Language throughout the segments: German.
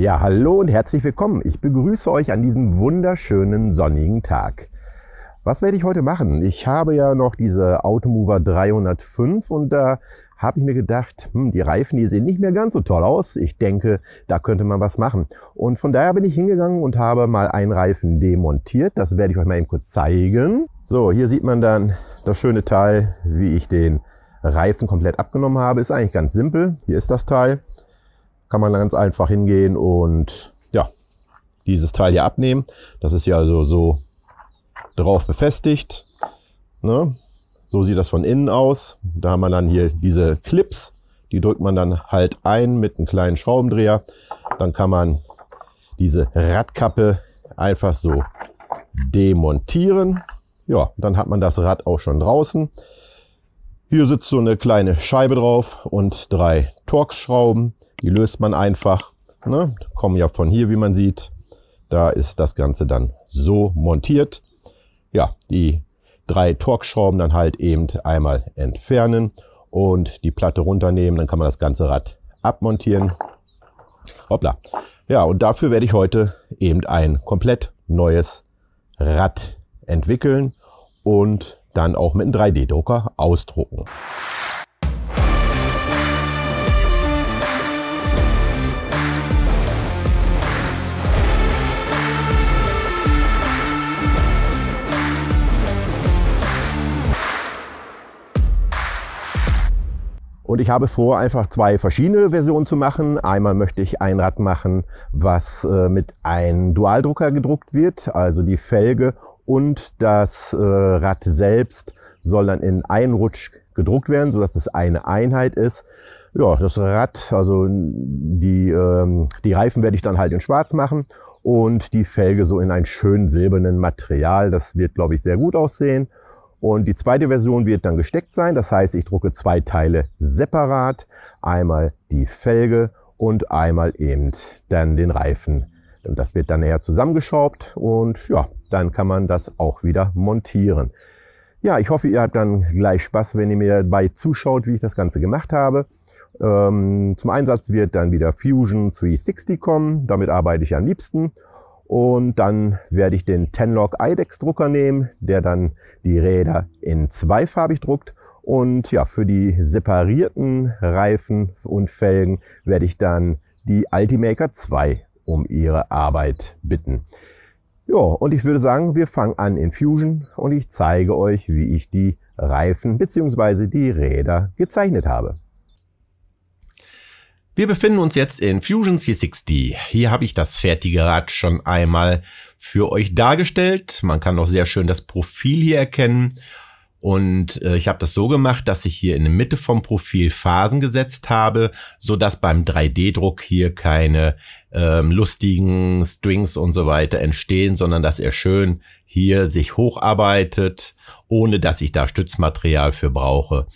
Ja, hallo und herzlich willkommen. Ich begrüße euch an diesem wunderschönen sonnigen Tag. Was werde ich heute machen? Ich habe ja noch diese Automover 305 und da habe ich mir gedacht, hm, die Reifen, die sehen nicht mehr ganz so toll aus. Ich denke, da könnte man was machen. Und von daher bin ich hingegangen und habe mal einen Reifen demontiert. Das werde ich euch mal eben kurz zeigen. So, hier sieht man dann das schöne Teil, wie ich den Reifen komplett abgenommen habe. Ist eigentlich ganz simpel. Hier ist das Teil kann man ganz einfach hingehen und ja, dieses Teil hier abnehmen. Das ist ja also so drauf befestigt. Ne? So sieht das von innen aus. Da haben wir dann hier diese Clips. Die drückt man dann halt ein mit einem kleinen Schraubendreher. Dann kann man diese Radkappe einfach so demontieren. Ja, dann hat man das Rad auch schon draußen. Hier sitzt so eine kleine Scheibe drauf und drei Torx-Schrauben. Die löst man einfach. Ne? Kommen ja von hier, wie man sieht. Da ist das Ganze dann so montiert. Ja, die drei Torx-Schrauben dann halt eben einmal entfernen und die Platte runternehmen. Dann kann man das ganze Rad abmontieren. Hoppla. Ja, und dafür werde ich heute eben ein komplett neues Rad entwickeln und dann auch mit einem 3D-Drucker ausdrucken. Und ich habe vor, einfach zwei verschiedene Versionen zu machen. Einmal möchte ich ein Rad machen, was äh, mit einem Dualdrucker gedruckt wird, also die Felge und das äh, Rad selbst soll dann in einen Rutsch gedruckt werden, sodass es eine Einheit ist. Ja, das Rad, also die, ähm, die Reifen werde ich dann halt in schwarz machen und die Felge so in ein schön silbernen Material. Das wird, glaube ich, sehr gut aussehen. Und die zweite Version wird dann gesteckt sein. Das heißt, ich drucke zwei Teile separat. Einmal die Felge und einmal eben dann den Reifen und das wird dann näher zusammengeschraubt und ja, dann kann man das auch wieder montieren. Ja, ich hoffe, ihr habt dann gleich Spaß, wenn ihr mir dabei zuschaut, wie ich das Ganze gemacht habe. Ähm, zum Einsatz wird dann wieder Fusion 360 kommen. Damit arbeite ich am liebsten. Und dann werde ich den Tenlock IDEX Drucker nehmen, der dann die Räder in zweifarbig druckt. Und ja, für die separierten Reifen und Felgen werde ich dann die Ultimaker 2 um ihre Arbeit bitten. Ja, und ich würde sagen, wir fangen an in Fusion und ich zeige euch, wie ich die Reifen bzw. die Räder gezeichnet habe. Wir befinden uns jetzt in Fusion C60. Hier habe ich das fertige Rad schon einmal für euch dargestellt. Man kann auch sehr schön das Profil hier erkennen. Und äh, ich habe das so gemacht, dass ich hier in der Mitte vom Profil Phasen gesetzt habe, so dass beim 3D-Druck hier keine ähm, lustigen Strings und so weiter entstehen, sondern dass er schön hier sich hocharbeitet, ohne dass ich da Stützmaterial für brauche.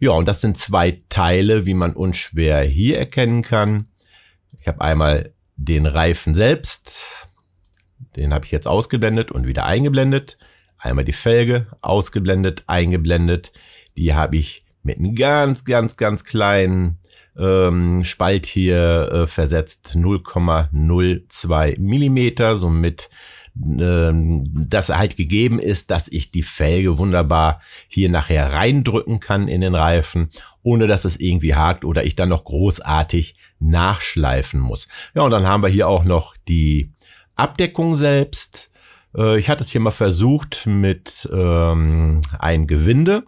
Ja, und das sind zwei Teile, wie man unschwer hier erkennen kann. Ich habe einmal den Reifen selbst, den habe ich jetzt ausgeblendet und wieder eingeblendet. Einmal die Felge, ausgeblendet, eingeblendet. Die habe ich mit einem ganz, ganz, ganz kleinen ähm, Spalt hier äh, versetzt, 0,02 Millimeter, somit ähm, dass halt gegeben ist, dass ich die Felge wunderbar hier nachher reindrücken kann in den Reifen, ohne dass es irgendwie hakt oder ich dann noch großartig nachschleifen muss. Ja, und dann haben wir hier auch noch die Abdeckung selbst äh, ich hatte es hier mal versucht mit ähm, ein Gewinde.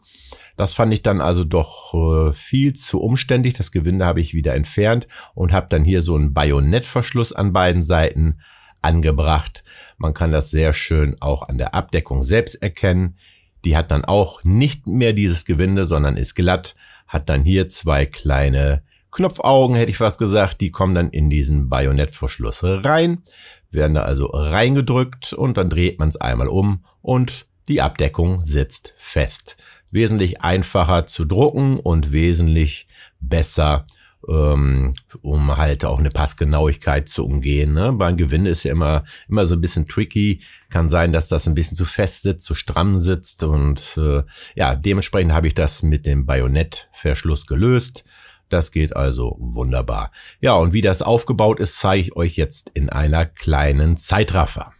Das fand ich dann also doch äh, viel zu umständlich. Das Gewinde habe ich wieder entfernt und habe dann hier so einen Bajonettverschluss an beiden Seiten angebracht. Man kann das sehr schön auch an der Abdeckung selbst erkennen. Die hat dann auch nicht mehr dieses Gewinde, sondern ist glatt, hat dann hier zwei kleine Knopfaugen, hätte ich fast gesagt, die kommen dann in diesen Bajonettverschluss rein, werden da also reingedrückt und dann dreht man es einmal um und die Abdeckung sitzt fest. Wesentlich einfacher zu drucken und wesentlich besser ähm, um halt auch eine Passgenauigkeit zu umgehen. Ne? Beim Gewinde ist ja immer, immer so ein bisschen tricky. Kann sein, dass das ein bisschen zu fest sitzt, zu stramm sitzt. Und äh, ja, dementsprechend habe ich das mit dem Bajonettverschluss gelöst. Das geht also wunderbar. Ja, und wie das aufgebaut ist, zeige ich euch jetzt in einer kleinen Zeitraffer.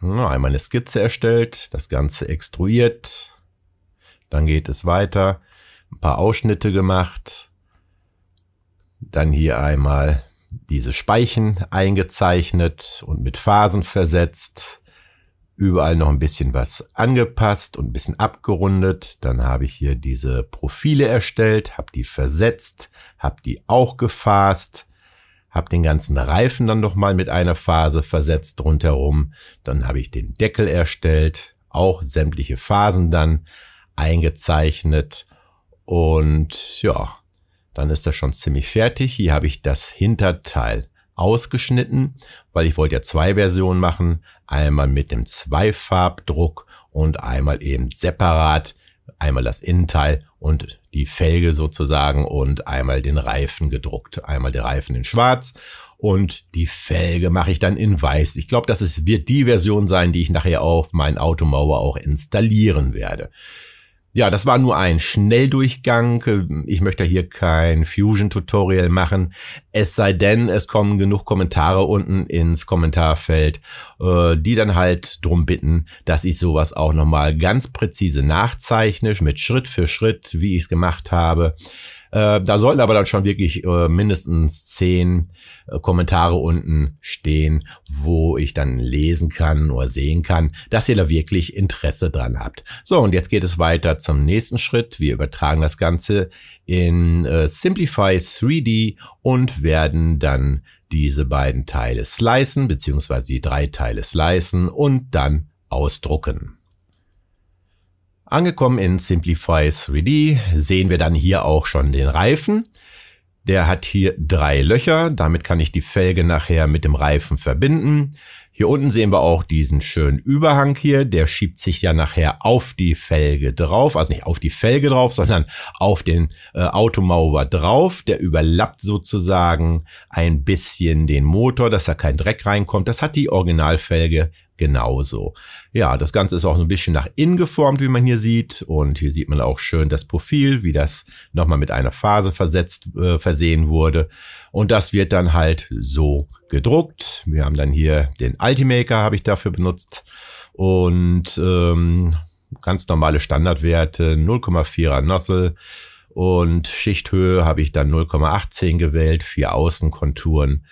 Einmal eine Skizze erstellt, das Ganze extruiert, dann geht es weiter, ein paar Ausschnitte gemacht, dann hier einmal diese Speichen eingezeichnet und mit Phasen versetzt, überall noch ein bisschen was angepasst und ein bisschen abgerundet. Dann habe ich hier diese Profile erstellt, habe die versetzt, habe die auch gefasst, habe den ganzen Reifen dann nochmal mit einer Phase versetzt rundherum. Dann habe ich den Deckel erstellt, auch sämtliche Phasen dann eingezeichnet. Und ja, dann ist das schon ziemlich fertig. Hier habe ich das Hinterteil ausgeschnitten, weil ich wollte ja zwei Versionen machen. Einmal mit dem Zweifarbdruck und einmal eben separat. Einmal das Innenteil und die Felge sozusagen und einmal den Reifen gedruckt. Einmal der Reifen in schwarz und die Felge mache ich dann in weiß. Ich glaube, das ist, wird die Version sein, die ich nachher auf mein Automauer auch installieren werde. Ja, das war nur ein Schnelldurchgang. Ich möchte hier kein Fusion-Tutorial machen. Es sei denn, es kommen genug Kommentare unten ins Kommentarfeld, äh, die dann halt drum bitten, dass ich sowas auch nochmal ganz präzise nachzeichne, mit Schritt für Schritt, wie ich es gemacht habe. Äh, da sollten aber dann schon wirklich äh, mindestens zehn äh, Kommentare unten stehen, wo ich dann lesen kann oder sehen kann, dass ihr da wirklich Interesse dran habt. So, und jetzt geht es weiter zum nächsten Schritt. Wir übertragen das Ganze in äh, Simplify 3D und werden dann diese beiden Teile slicen, beziehungsweise die drei Teile slicen und dann ausdrucken. Angekommen in Simplify 3D sehen wir dann hier auch schon den Reifen. Der hat hier drei Löcher, damit kann ich die Felge nachher mit dem Reifen verbinden. Hier unten sehen wir auch diesen schönen Überhang hier, der schiebt sich ja nachher auf die Felge drauf, also nicht auf die Felge drauf, sondern auf den äh, Automauer drauf. Der überlappt sozusagen ein bisschen den Motor, dass da kein Dreck reinkommt. Das hat die Originalfelge genauso. Ja, das Ganze ist auch ein bisschen nach innen geformt, wie man hier sieht. Und hier sieht man auch schön das Profil, wie das nochmal mit einer Phase versetzt, äh, versehen wurde. Und das wird dann halt so gedruckt. Wir haben dann hier den Ultimaker, habe ich dafür benutzt. Und ähm, ganz normale Standardwerte, 0,4er Nozzle. Und Schichthöhe habe ich dann 0,18 gewählt, vier Außenkonturen.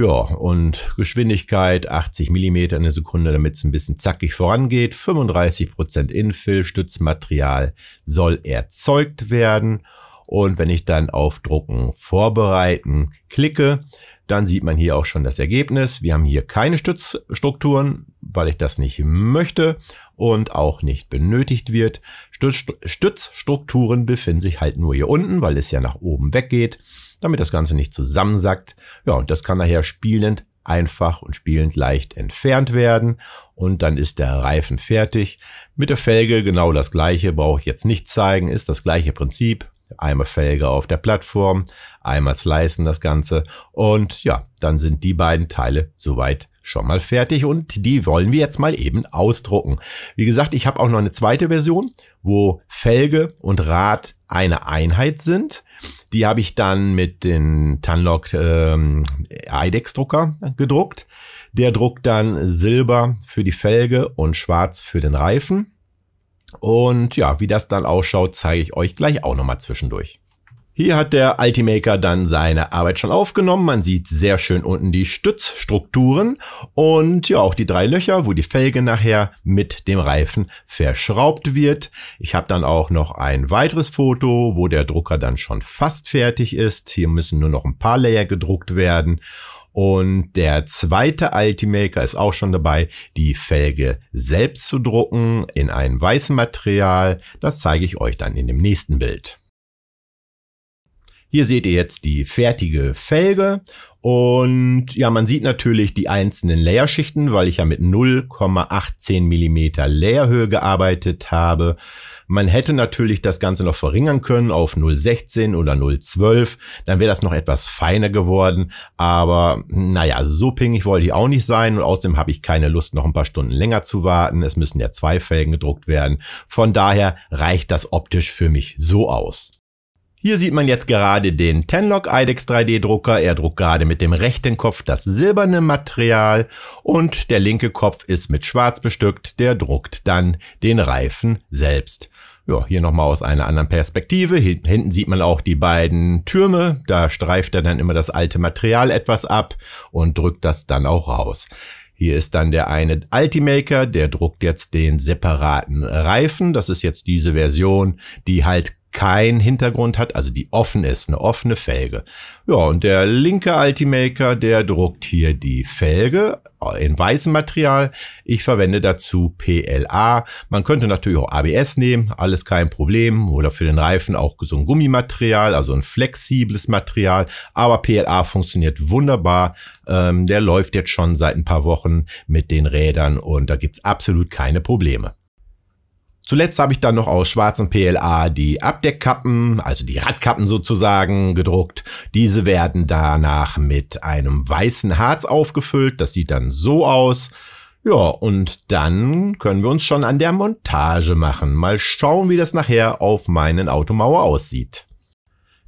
Ja, und Geschwindigkeit 80 mm in der Sekunde, damit es ein bisschen zackig vorangeht. 35% Infill, Stützmaterial soll erzeugt werden. Und wenn ich dann auf Drucken vorbereiten klicke, dann sieht man hier auch schon das Ergebnis. Wir haben hier keine Stützstrukturen, weil ich das nicht möchte und auch nicht benötigt wird. Stützstrukturen befinden sich halt nur hier unten, weil es ja nach oben weggeht damit das Ganze nicht zusammensackt. Ja, und das kann nachher spielend einfach und spielend leicht entfernt werden und dann ist der Reifen fertig. Mit der Felge genau das gleiche, brauche ich jetzt nicht zeigen, ist das gleiche Prinzip. Einmal Felge auf der Plattform, einmal slicen das Ganze und ja, dann sind die beiden Teile soweit schon mal fertig und die wollen wir jetzt mal eben ausdrucken. Wie gesagt, ich habe auch noch eine zweite Version, wo Felge und Rad eine Einheit sind. Die habe ich dann mit den Tanlock ähm, IDEX Drucker gedruckt. Der druckt dann Silber für die Felge und Schwarz für den Reifen. Und ja, wie das dann ausschaut, zeige ich euch gleich auch nochmal zwischendurch. Hier hat der Ultimaker dann seine Arbeit schon aufgenommen. Man sieht sehr schön unten die Stützstrukturen und ja auch die drei Löcher, wo die Felge nachher mit dem Reifen verschraubt wird. Ich habe dann auch noch ein weiteres Foto, wo der Drucker dann schon fast fertig ist. Hier müssen nur noch ein paar Layer gedruckt werden. Und der zweite Ultimaker ist auch schon dabei, die Felge selbst zu drucken in einem weißen Material. Das zeige ich euch dann in dem nächsten Bild. Hier seht ihr jetzt die fertige Felge und ja, man sieht natürlich die einzelnen Layerschichten, weil ich ja mit 0,18 Millimeter Layerhöhe gearbeitet habe. Man hätte natürlich das Ganze noch verringern können auf 0,16 oder 0,12, dann wäre das noch etwas feiner geworden. Aber naja, so pingig wollte ich auch nicht sein und außerdem habe ich keine Lust, noch ein paar Stunden länger zu warten. Es müssen ja zwei Felgen gedruckt werden. Von daher reicht das optisch für mich so aus. Hier sieht man jetzt gerade den Tenlock IDEX 3D Drucker. Er druckt gerade mit dem rechten Kopf das silberne Material und der linke Kopf ist mit schwarz bestückt. Der druckt dann den Reifen selbst. Ja, hier nochmal aus einer anderen Perspektive. Hinten sieht man auch die beiden Türme. Da streift er dann immer das alte Material etwas ab und drückt das dann auch raus. Hier ist dann der eine Altimaker, der druckt jetzt den separaten Reifen. Das ist jetzt diese Version, die halt keinen Hintergrund hat, also die offen ist, eine offene Felge. Ja, und der linke Altimaker, der druckt hier die Felge in weißem Material. Ich verwende dazu PLA. Man könnte natürlich auch ABS nehmen, alles kein Problem. Oder für den Reifen auch so ein Gummimaterial, also ein flexibles Material. Aber PLA funktioniert wunderbar. Ähm, der läuft jetzt schon seit ein paar Wochen mit den Rädern und da gibt's absolut keine Probleme. Zuletzt habe ich dann noch aus schwarzem PLA die Abdeckkappen, also die Radkappen sozusagen, gedruckt. Diese werden danach mit einem weißen Harz aufgefüllt. Das sieht dann so aus. Ja, und dann können wir uns schon an der Montage machen. Mal schauen, wie das nachher auf meinen Automauer aussieht.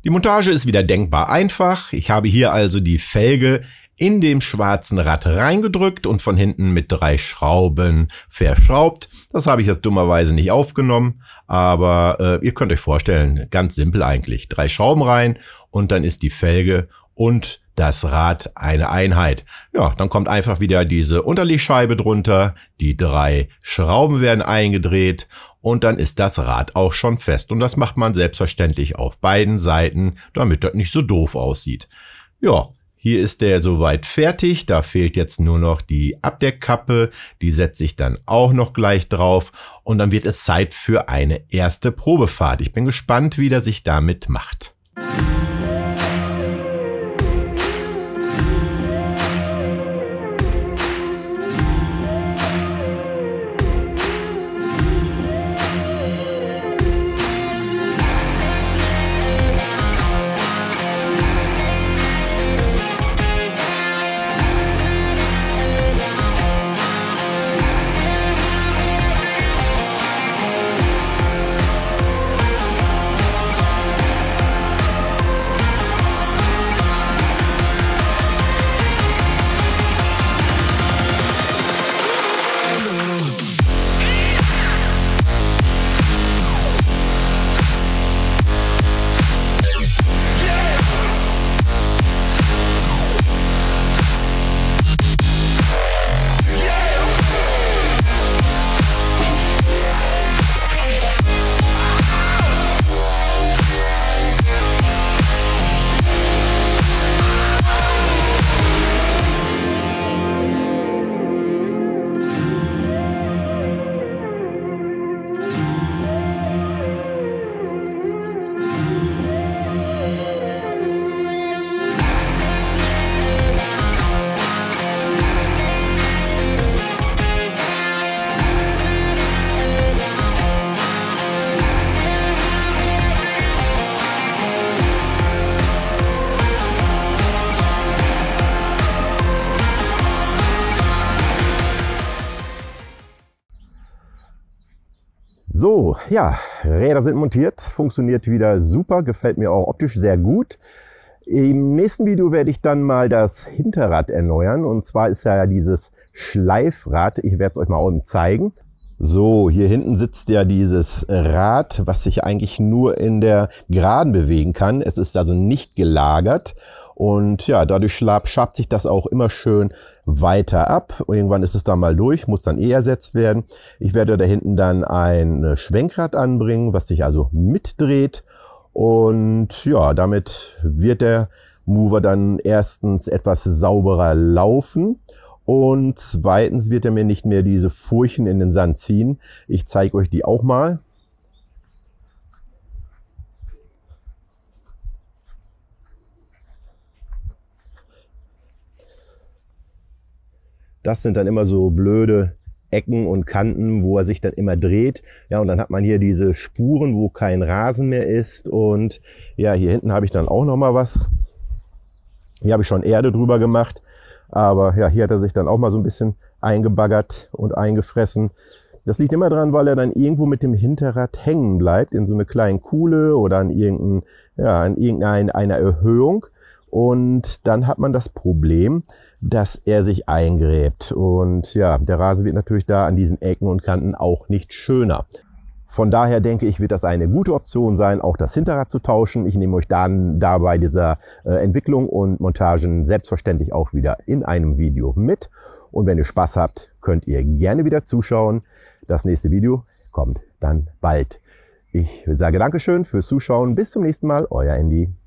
Die Montage ist wieder denkbar einfach. Ich habe hier also die Felge in dem schwarzen Rad reingedrückt und von hinten mit drei Schrauben verschraubt. Das habe ich jetzt dummerweise nicht aufgenommen, aber äh, ihr könnt euch vorstellen, ganz simpel eigentlich. Drei Schrauben rein und dann ist die Felge und das Rad eine Einheit. Ja, dann kommt einfach wieder diese Unterlegscheibe drunter, die drei Schrauben werden eingedreht und dann ist das Rad auch schon fest. Und das macht man selbstverständlich auf beiden Seiten, damit das nicht so doof aussieht. Ja, hier ist der soweit fertig. Da fehlt jetzt nur noch die Abdeckkappe. Die setze ich dann auch noch gleich drauf. Und dann wird es Zeit für eine erste Probefahrt. Ich bin gespannt, wie der sich damit macht. So, ja, Räder sind montiert, funktioniert wieder super, gefällt mir auch optisch sehr gut. Im nächsten Video werde ich dann mal das Hinterrad erneuern und zwar ist ja dieses Schleifrad, ich werde es euch mal unten zeigen. So, hier hinten sitzt ja dieses Rad, was sich eigentlich nur in der Geraden bewegen kann. Es ist also nicht gelagert und ja, dadurch schabt sich das auch immer schön weiter ab. Irgendwann ist es dann mal durch, muss dann eh ersetzt werden. Ich werde da hinten dann ein äh, Schwenkrad anbringen, was sich also mitdreht. Und ja, damit wird der Mover dann erstens etwas sauberer laufen und zweitens wird er mir nicht mehr diese Furchen in den Sand ziehen. Ich zeige euch die auch mal. Das sind dann immer so blöde Ecken und Kanten, wo er sich dann immer dreht. Ja, und dann hat man hier diese Spuren, wo kein Rasen mehr ist. Und ja, hier hinten habe ich dann auch noch mal was. Hier habe ich schon Erde drüber gemacht. Aber ja, hier hat er sich dann auch mal so ein bisschen eingebaggert und eingefressen. Das liegt immer dran, weil er dann irgendwo mit dem Hinterrad hängen bleibt, in so eine kleinen Kuhle oder an, irgendein, ja, an irgendeiner Erhöhung. Und dann hat man das Problem, dass er sich eingräbt. Und ja, der Rasen wird natürlich da an diesen Ecken und Kanten auch nicht schöner. Von daher denke ich, wird das eine gute Option sein, auch das Hinterrad zu tauschen. Ich nehme euch dann dabei dieser äh, Entwicklung und Montagen selbstverständlich auch wieder in einem Video mit. Und wenn ihr Spaß habt, könnt ihr gerne wieder zuschauen. Das nächste Video kommt dann bald. Ich sage Dankeschön fürs Zuschauen. Bis zum nächsten Mal, euer Andy.